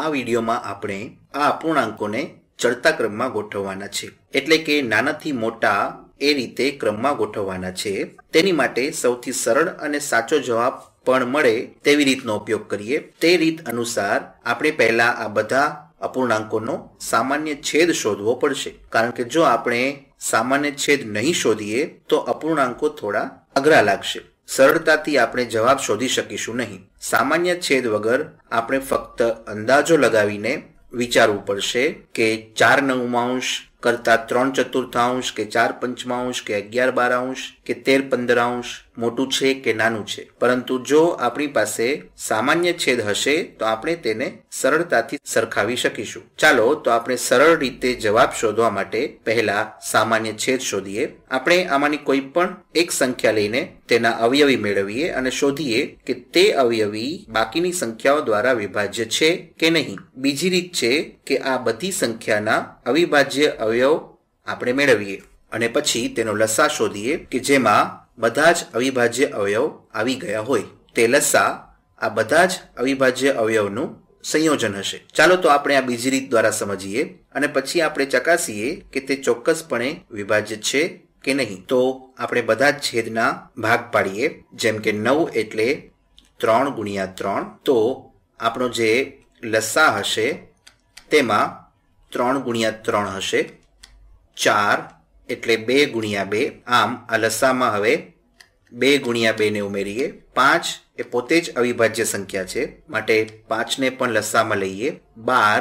આ વિડીયોમાં આપણે આ અપૂર્ણાંકોને ચડતા ક્રમમાં ગોઠવવાના છે એટલે કે નાનાથી મોટા એ રીતે ક્રમમાં ગોઠવવાના છે તેની માટે સૌથી સરળ અને સાચો જવાબ પણ મળે તેવી રીતનો ઉપયોગ કરીએ તે રીત અનુસાર આપણે પહેલા આ બધા અપૂર્ણાંકોનો સામાન્ય છેદ શોધવો પડશે કારણ કે જો આપણે સામાન્ય છેદ નહીં શોધીએ તો અપૂર્ણાંકો થોડા અઘરા લાગશે સરળતાથી આપણે જવાબ શોધી શકીશું નહીં સામાન્ય છેદ વગર આપણે ફક્ત અંદાજો લગાવીને વિચારવું પડશે કે ચાર નવમાંશ કરતાં ત્રણ ચતુર્થાંશ કે ચાર પંચમાંશ કે અગિયાર બારાંશ કે તેર પંદરાંશ મોટું છે કે નાનું છે પરંતુ જો આપણી પાસે સામાન્ય છેદ હશે તો આપણે તેને સરળતાથી સરખાવી શકીશું ચાલો તો આપણે સરળ રીતે જવાબ શોધવા માટે પહેલા સામાન્ય છેદ શોધીએ આપણે આમાંની કોઈ પણ એક સંખ્યા લઈને તેના અવયવી મેળવીએ અને શોધીએ કે તે અવયવી બાકીની સંખ્યાઓ દ્વારા વિભાજ્ય છે કે નહીં બીજી રીત છે કે આ બધી સંખ્યાના અવિભાજ્ય અવયવ આપણે મેળવીએ અને પછી તેનો લસા શોધીએ કે જેમાં બધા જ અવિભાજ્ય અવયવ આવી ગયા હોય તે લસા આ બધા જ અવિભાજ્ય અવયવનું સંયોજન હશે ચાલો તો આપણે આ બીજી રીત દ્વારા સમજીએ અને પછી આપણે ચકાસીએ કે તે ચોક્કસપણે વિભાજ્ય છે કે નહીં તો આપણે બધા જ છેદના ભાગ પાડીએ જેમ કે નવ એટલે ત્રણ ગુણ્યા ત્રણ તો આપણો જે લસા હશે તેમાં ત્રણ ગુણ્યા ત્રણ હશે ચાર એટલે બે ગુણ્યા બે આમ આ લસામાં હવે બે ગુણ્યા બેને ઉમેરીએ પાંચ એ પોતે જ અવિભાજ્ય સંખ્યા છે માટે પાંચને પણ લસામાં લઈએ બાર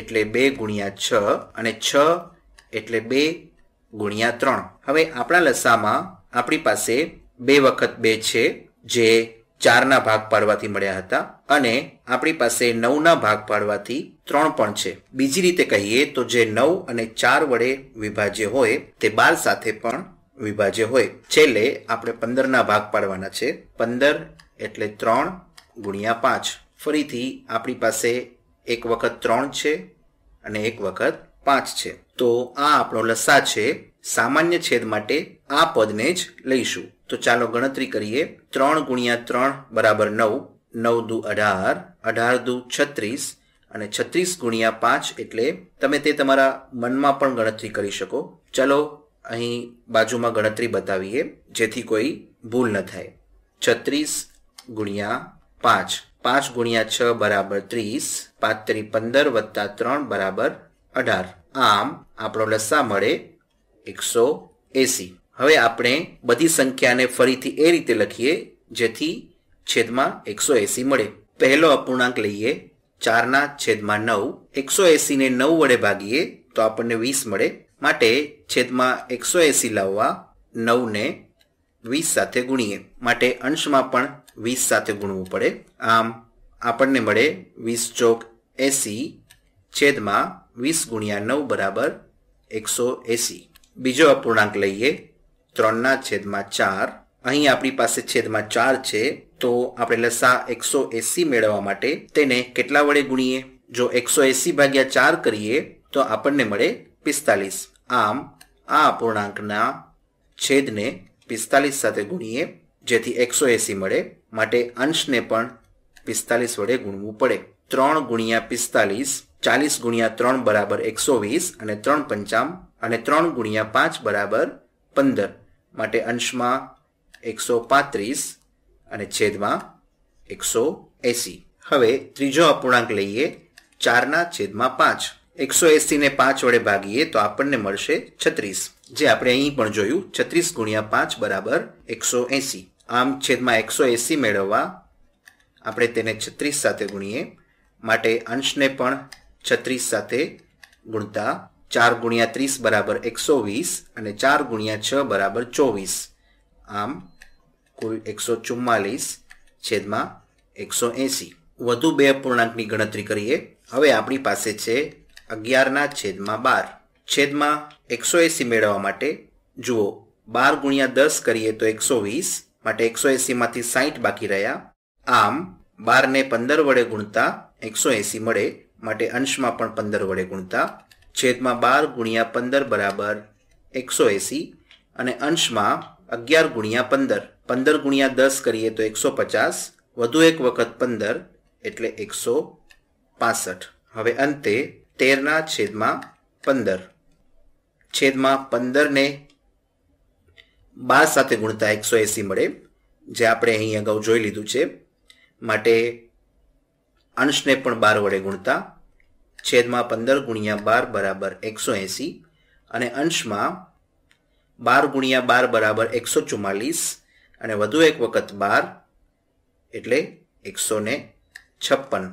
એટલે બે ગુણ્યા છ અને છ એટલે બે ગુણ્યા ત્રણ હવે આપણા લસામાં આપણી પાસે બે વખત બે છે જે ચારના ભાગ પાડવાથી મળ્યા હતા અને આપણી પાસે નવના ભાગ પાડવાથી ત્રણ પણ છે બીજી રીતે કહીએ તો જે નવ અને ચાર વડે વિભાજ્ય હોય તે બાર સાથે પણ વિભાજ્ય હોય છેલ્લે આપણે પંદરના ભાગ પાડવાના છે પંદર એટલે ત્રણ ગુણ્યા પાંચ ફરીથી આપણી પાસે એક વખત ત્રણ છે અને એક વખત પાંચ છે તો આ આપણો લસા છે સામાન્ય છેદ માટે આ પદને જ લઈશું તો ચાલો ગણતરી કરીએ ત્રણ ગુણ્યા ત્રણ બરાબર નવ નવ દુ અઢાર અઢાર દુ છત્રીસ અને છત્રીસ ગુણ્યા પાંચ એટલે તમે તે તમારા મનમાં પણ ગણતરી કરી શકો ચલો અહીં બાજુમાં ગણતરી બતાવીએ જેથી કોઈ ભૂલ ન થાય છત્રીસ ગુણ્યા પાંચ પાંચ ગુણ્યા છ બરાબર ત્રીસ પાંચ પંદર વત્તા ત્રણ બરાબર અઢાર આમ આપણો લસા મળે એકસો એસી હવે આપણે બધી સંખ્યાને ફરીથી એ રીતે લખીએ જેથી છેદમાં 180 મળે. પહેલો અપૂર્ણાંક લઈએ 4/9 180 ને 9 વડે ભાગીએ તો આપણને 20 મળે માટે છેદમાં 180 લાવવા 9 ને 20 સાથે ગુણીએ માટે અંશમાં પણ 20 સાથે গুণવો પડે. આમ આપણને મળે 20 * 40 / 20 * 9 = 180. બીજો અપૂર્ણાંક લઈએ ત્રણના છેદમાં ચાર અહીં આપણી પાસે છેદમાં ચાર છે તો આપણે લસા એકસો એસી મેળવવા માટે તેને કેટલા વડે ગુણીએ જો એકસો એસી ભાગ્યા ચાર કરીએ તો આપણને મળે પિસ્તાલીસ આમ આ અપૂર્ણાંકના છેદને પિસ્તાલીસ સાથે ગુણીએ જેથી એકસો એસી મળે માટે અંશને પણ પિસ્તાલીસ વડે ગુણવું પડે ત્રણ ગુણ્યા પિસ્તાલીસ ચાલીસ ગુણ્યા ત્રણ બરાબર એકસો વીસ અને ત્રણ પંચામ અને ત્રણ ગુણ્યા પાંચ બરાબર પંદર માટે અંશમાં એકસો પાંત્રીસ અને છેદમાં એકસો એંસી હવે ત્રીજો અપૂર્ણાંક લઈએ ચારના છેદમાં પાંચ એકસો એંસીને પાંચ વડે ભાગીએ તો આપણને મળશે છત્રીસ જે આપણે અહીં પણ જોયું છત્રીસ ગુણ્યા પાંચ બરાબર એકસો એંસી આમ છેદમાં એકસો એંસી મેળવવા આપણે તેને છત્રીસ સાથે ગુણીએ માટે અંશને પણ છત્રીસ સાથે ગુણતા ચાર ગુણ્યા ત્રીસ બરાબર એકસો વીસ અને ચાર ગુણ્યા છ બરાબર ચોવીસ આમ કુલ એકસો ચુમ્માલીસ છેદમાં એકસો એંસી વધુ બે અપૂર્ણાંકની ગણતરી કરીએ હવે આપણી પાસે છે અગિયારના છેદમાં બાર છેદમાં એકસો એંસી મેળવવા માટે જુઓ બાર ગુણ્યા દસ કરીએ તો એકસો વીસ માટે એકસો એંસીમાંથી સાહીઠ બાકી રહ્યા આમ બારને પંદર વડે ગુણતા એકસો એંસી મળે માટે અંશમાં પણ પંદર વડે ગુણતા છેદમાં બાર ગુણ્યા પંદર બરાબર એકસો એંસી અને અંશમાં અગિયાર ગુણ્યા પંદર પંદર ગુણ્યા દસ કરીએ તો એકસો પચાસ વધુ એક વખત પંદર એટલે એકસો પાસઠ હવે અંતે તેરના છેદમાં પંદર છેદમાં પંદરને બાર સાથે ગુણતા એકસો એંસી મળે જે આપણે અહીં અગાઉ જોઈ લીધું છે માટે અંશને પણ બાર વડે ગુણતા છેદમાં પંદર ગુણ્યા બાર બરાબર એકસો એંસી અને અંશમાં બાર ગુણ્યા બાર બરાબર એકસો ચુમ્માલીસ અને વધુ એક વખત બાર એટલે એકસો ને છપ્પન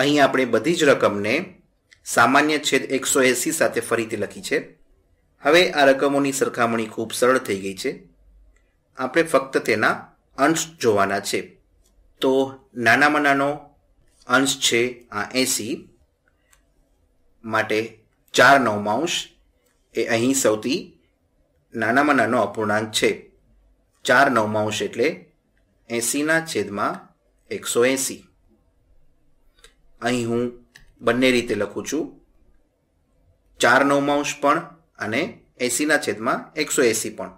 અહીં આપણે બધી જ રકમને સામાન્ય છેદ એકસો એંસી સાથે ફરીથી લખી છે હવે આ રકમોની સરખામણી ખૂબ સરળ થઈ ગઈ છે આપણે ફક્ત તેના અંશ જોવાના છે તો નાનામાં નાનો અંશ છે આ એંસી માટે ચાર નવમાંશ એ અહીં સૌથી નાનામાં નાનો અપૂર્ણાંક છે ચાર નવમાંશ એટલે એંસીના છેદમાં એકસો એંસી અહીં હું બંને રીતે લખું છું ચાર નવમાંશ પણ અને એંસીના છેદમાં એકસો એંસી પણ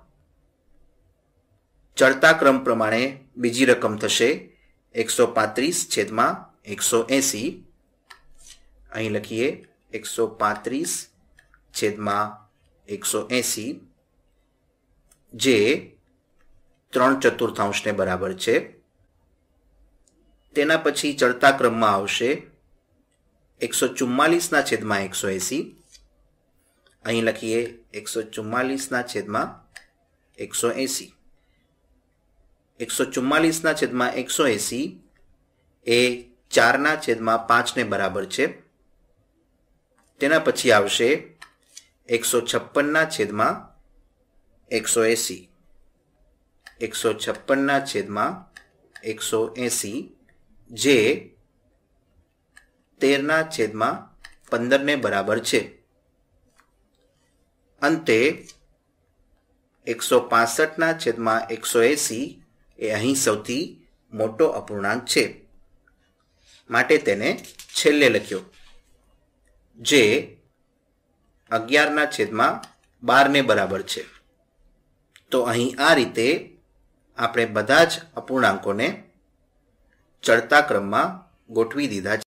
ચડતા ક્રમ પ્રમાણે બીજી રકમ થશે એકસો પાંત્રીસ છેદમાં એકસો એંસી અહીં લખીએ એકસો પાંત્રીસ છેદમાં એકસો એંસી જે ત્રણ ચતુર્થાંશને બરાબર છે તેના પછી ચડતા ક્રમમાં આવશે એકસો ચુમ્માલીસના છેદમાં એકસો એંસી અહીં લખીએ એકસો ચુમ્માલીસના છેદમાં એકસો એંસી એકસો ચુમ્માલીસના છેદમાં એકસો એંસી એ ચારના છેદમાં પાંચને બરાબર છે તેના પછી આવશે એકસો છપ્પનના છેદમાં એકસો એંસી એકસો છપ્પનના છેદમાં એકસો એંસી જે તેરના છેદમાં પંદરને બરાબર છે અંતે એકસો પાસઠના છેદમાં એકસો એંસી એ અહીં સૌથી મોટો અપૂર્ણાંક છે માટે તેને છેલ્લે લખ્યો જે અગિયારના છેદમાં બારને બરાબર છે તો અહીં આ રીતે આપણે બધા જ અપૂર્ણાંકોને ચડતા ક્રમમાં ગોઠવી દીધા છે